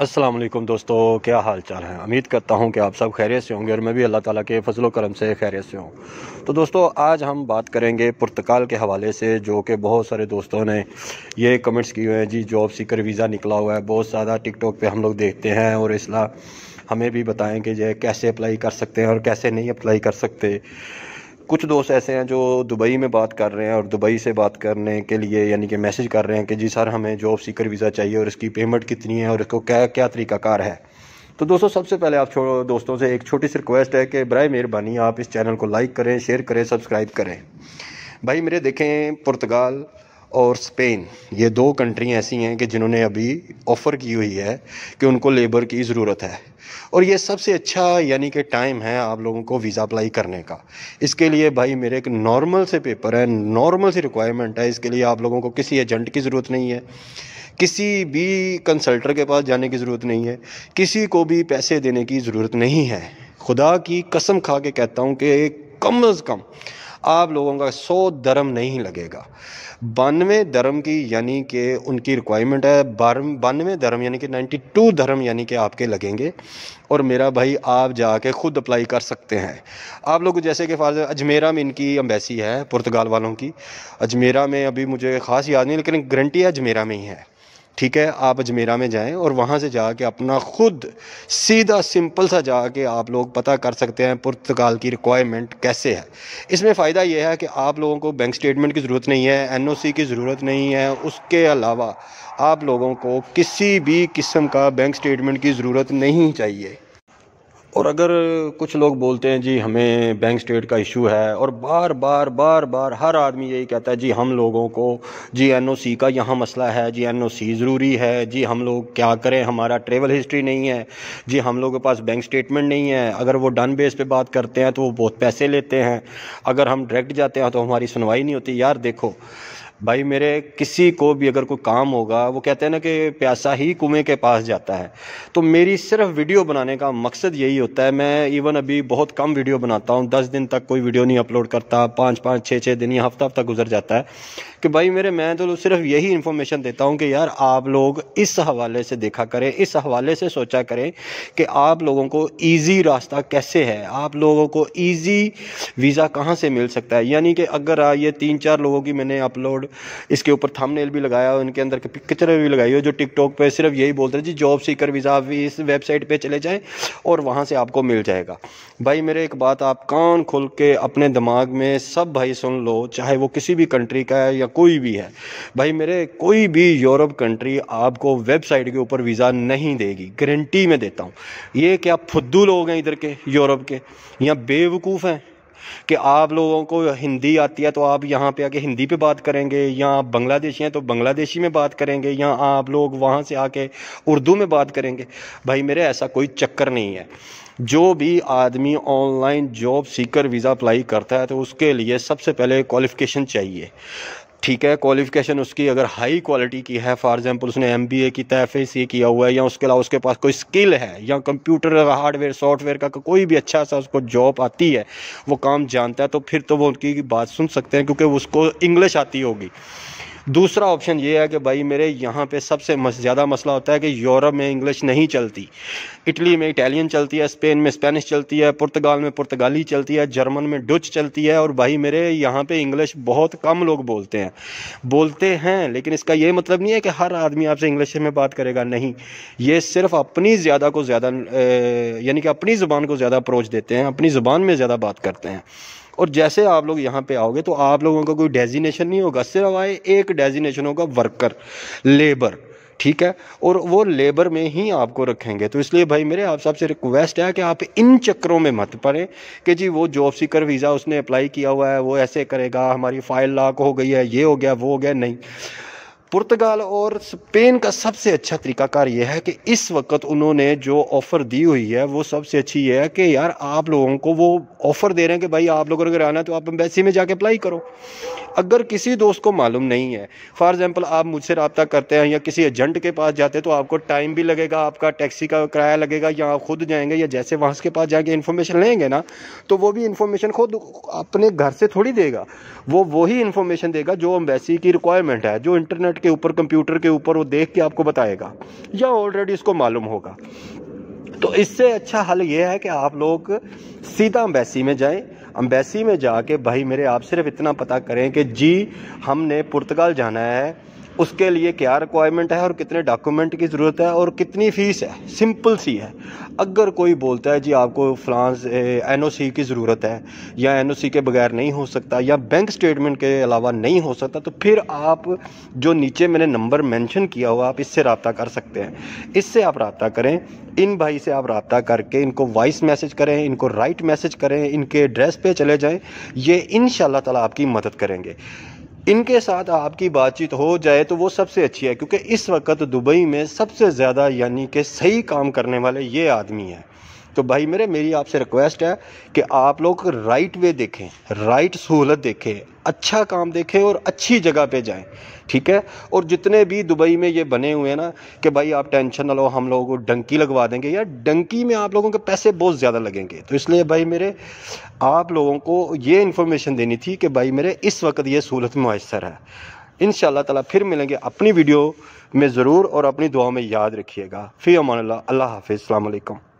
असलम दोस्तों क्या हाल चाल है उम्मीद करता हूँ कि आप सब खैरियत से होंगे और मैं भी अल्लाह ताला के फजलो करम से खैरियत से हूँ तो दोस्तों आज हम बात करेंगे पुर्तगाल के हवाले से जो कि बहुत सारे दोस्तों ने ये कमेंट्स किए हैं जी जॉब सीकर वीज़ा निकला हुआ है बहुत ज़्यादा टिकटॉक पे हम लोग देखते हैं और इसला हमें भी बताएँ कि जो कैसे अप्लाई कर सकते हैं और कैसे नहीं अप्लाई कर सकते कुछ दोस्त ऐसे हैं जो दुबई में बात कर रहे हैं और दुबई से बात करने के लिए यानी कि मैसेज कर रहे हैं कि जी सर हमें जॉब सीकर वीज़ा चाहिए और इसकी पेमेंट कितनी है और इसको क्या क्या तरीकाकार है तो दोस्तों सबसे पहले आप दोस्तों से एक छोटी सी रिक्वेस्ट है कि बर मेहरबानी आप इस चैनल को लाइक करें शेयर करें सब्सक्राइब करें भाई मेरे देखें पुर्तगाल और स्पेन ये दो कंट्री ऐसी हैं कि जिन्होंने अभी ऑफ़र की हुई है कि उनको लेबर की ज़रूरत है और ये सबसे अच्छा यानी कि टाइम है आप लोगों को वीज़ा अप्लाई करने का इसके लिए भाई मेरे एक नॉर्मल से पेपर है नॉर्मल सी रिक्वायरमेंट है इसके लिए आप लोगों को किसी एजेंट की ज़रूरत नहीं है किसी भी कंसल्टर के पास जाने की ज़रूरत नहीं है किसी को भी पैसे देने की ज़रूरत नहीं है खुदा की कसम खा के कहता हूँ कि कम अज़ कम आप लोगों का सौ धर्म नहीं लगेगा बानवे धर्म की यानी कि उनकी रिक्वायरमेंट है बारह बानवे धर्म यानी कि नाइन्टी टू धर्म यानी कि आपके लगेंगे और मेरा भाई आप जाके ख़ुद अप्लाई कर सकते हैं आप लोग जैसे कि फार अजमेरा में इनकी अम्बेसी है पुर्तगाल वालों की अजमेरा में अभी मुझे ख़ास याद नहीं लेकिन गारंटी अजमेरा में ही है ठीक है आप अजमेरा में जाएं और वहाँ से जाके अपना ख़ुद सीधा सिंपल सा जाके आप लोग पता कर सकते हैं पुर्तगाल की रिक्वायरमेंट कैसे है इसमें फ़ायदा यह है कि आप लोगों को बैंक स्टेटमेंट की ज़रूरत नहीं है एनओसी की ज़रूरत नहीं है उसके अलावा आप लोगों को किसी भी किस्म का बैंक स्टेटमेंट की ज़रूरत नहीं चाहिए और अगर कुछ लोग बोलते हैं जी हमें बैंक स्टेट का इशू है और बार बार बार बार हर आदमी यही कहता है जी हम लोगों को जी एनओसी का यहाँ मसला है जी एनओसी ज़रूरी है जी हम लोग क्या करें हमारा ट्रेवल हिस्ट्री नहीं है जी हम लोगों के पास बैंक स्टेटमेंट नहीं है अगर वो डन बेस पे बात करते हैं तो वो बहुत पैसे लेते हैं अगर हम डायरेक्ट जाते हैं तो हमारी सुनवाई नहीं होती यार देखो भाई मेरे किसी को भी अगर कोई काम होगा वो कहते हैं ना कि प्यासा ही कुएं के पास जाता है तो मेरी सिर्फ वीडियो बनाने का मकसद यही होता है मैं इवन अभी बहुत कम वीडियो बनाता हूँ दस दिन तक कोई वीडियो नहीं अपलोड करता पाँच पाँच छः छः दिन या हफ्ता हफ्ता गुजर जाता है कि भाई मेरे मैं तो सिर्फ यही इन्फॉर्मेशन देता हूँ कि यार आप लोग इस हवाले से देखा करें इस हवाले से सोचा करें कि आप लोगों को ईजी रास्ता कैसे है आप लोगों को ईजी वीज़ा कहाँ से मिल सकता है यानी कि अगर ये तीन चार लोगों की मैंने अपलोड बोर्ड इसके ऊपर थंबनेल भी लगाया और इनके अंदर पिक्चर भी लगाई हो जो टिकटॉक पे सिर्फ यही बोलते हैं जी जॉब सीकर वीज़ा भी इस वेबसाइट पे चले जाएं और वहाँ से आपको मिल जाएगा भाई मेरे एक बात आप कान खोल के अपने दिमाग में सब भाई सुन लो चाहे वो किसी भी कंट्री का है या कोई भी है भाई मेरे कोई भी यूरोप कंट्री आपको वेबसाइट के ऊपर वीज़ा नहीं देगी गारंटी में देता हूँ ये क्या फुद्दू लोग हैं इधर के यूरोप के या बेवकूफ़ हैं कि आप लोगों को हिंदी आती है तो आप यहाँ पे आके हिंदी पे बात करेंगे या आप बांग्लादेशी हैं तो बांग्लादेशी में बात करेंगे या आप लोग वहाँ से आके उर्दू में बात करेंगे भाई मेरे ऐसा कोई चक्कर नहीं है जो भी आदमी online job seeker visa apply करता है तो उसके लिए सबसे पहले क्वालिफ़िकेशन चाहिए ठीक है क्वालिफिकेशन उसकी अगर हाई क्वालिटी की है फॉर एग्जांपल उसने एम की तहफ सी किया हुआ है या उसके अलावा उसके पास कोई स्किल है या कंप्यूटर हार्डवेयर सॉफ्टवेयर का कोई भी अच्छा सा उसको जॉब आती है वो काम जानता है तो फिर तो वो उनकी बात सुन सकते हैं क्योंकि उसको इंग्लिश आती होगी दूसरा ऑप्शन ये है कि भाई मेरे यहाँ पे सबसे मस, ज़्यादा मसला होता है कि यूरोप में इंग्लिश नहीं चलती इटली में इटालियन चलती है स्पेन में स्पेनिश चलती है पुर्तगाल में पुर्तगाली चलती है जर्मन में डच चलती है और भाई मेरे यहाँ पे इंग्लिश बहुत कम लोग बोलते हैं बोलते हैं लेकिन इसका ये मतलब नहीं है कि हर आदमी आपसे इंग्लिश में बात करेगा नहीं ये सिर्फ अपनी ज़्यादा को ज़्यादा यानी कि अपनी ज़ुबान को ज़्यादा अप्रोच देते हैं अपनी ज़ुबान में ज़्यादा बात करते हैं और जैसे आप लोग यहाँ पे आओगे तो आप लोगों का कोई डेजिनेशन नहीं होगा सिर्फ आए एक डेजिनेशन होगा वर्कर लेबर ठीक है और वो लेबर में ही आपको रखेंगे तो इसलिए भाई मेरे आप सबसे रिक्वेस्ट है कि आप इन चक्करों में मत पड़े कि जी वो जॉब सीकर वीज़ा उसने अप्लाई किया हुआ है वो ऐसे करेगा हमारी फाइल लॉक हो गई है ये हो गया वो हो गया नहीं पुर्तगाल और स्पेन का सबसे अच्छा तरीकाकार यह है कि इस वक्त उन्होंने जो ऑफ़र दी हुई है वो सबसे अच्छी यह है कि यार आप लोगों को वो ऑफ़र दे रहे हैं कि भाई आप लोग अगर आना है तो आप एम्बेसी में जाके अप्लाई करो अगर किसी दोस्त को मालूम नहीं है फॉर एग्ज़ाम्पल आप मुझसे रबता करते हैं या किसी एजेंट के पास जाते हैं तो आपको टाइम भी लगेगा आपका टैक्सी का किराया लगेगा या आप खुद जाएंगे या जैसे वहाँ के पास जाएंगे इन्फॉर्मेशन लेंगे ना तो वो भी इन्फॉर्मेशन खुद अपने घर से थोड़ी देगा वो वही इन्फॉर्मेशन देगा जो एम्बेसी की रिक्वायरमेंट है जो इंटरनेट के ऊपर कंप्यूटर के ऊपर वो देख के आपको बताएगा या ऑलरेडी इसको मालूम होगा तो इससे अच्छा हल ये है कि आप लोग सीधा अम्बेसी में जाएं अम्बेसी में जाके भाई मेरे आप सिर्फ इतना पता करें कि जी हमने पुर्तगाल जाना है उसके लिए क्या रिक्वायरमेंट है और कितने डॉक्यूमेंट की ज़रूरत है और कितनी फ़ीस है सिंपल सी है अगर कोई बोलता है जी आपको फ्रांस एन की ज़रूरत है या एन के बगैर नहीं हो सकता या बैंक स्टेटमेंट के अलावा नहीं हो सकता तो फिर आप जो नीचे मैंने नंबर मैंशन किया हुआ आप इससे रबता कर सकते हैं इससे आप रबता करें इन भाई से आप रबता करके इनको वॉइस मैसेज करें इनको राइट मैसेज करें इनके एड्रेस पर चले जाएँ ये इन ताला आपकी मदद करेंगे इनके साथ आपकी बातचीत हो जाए तो वो सबसे अच्छी है क्योंकि इस वक्त दुबई में सबसे ज़्यादा यानी कि सही काम करने वाले ये आदमी हैं तो भाई मेरे मेरी आपसे रिक्वेस्ट है कि आप लोग राइट वे देखें राइट सहूलत देखें अच्छा काम देखें और अच्छी जगह पे जाएं ठीक है और जितने भी दुबई में ये बने हुए हैं ना कि भाई आप टेंशन ना लो हम लोगों को डंकी लगवा देंगे या डंकी में आप लोगों के पैसे बहुत ज़्यादा लगेंगे तो इसलिए भाई मेरे आप लोगों को ये इन्फॉर्मेशन देनी थी कि भाई मेरे इस वक्त ये सहूलत मैसर है इन ताला फिर मिलेंगे अपनी वीडियो में ज़रूर और अपनी दुआ में याद रखिएगा फिर अमान अल्लाह हाफिज़ अलैक्म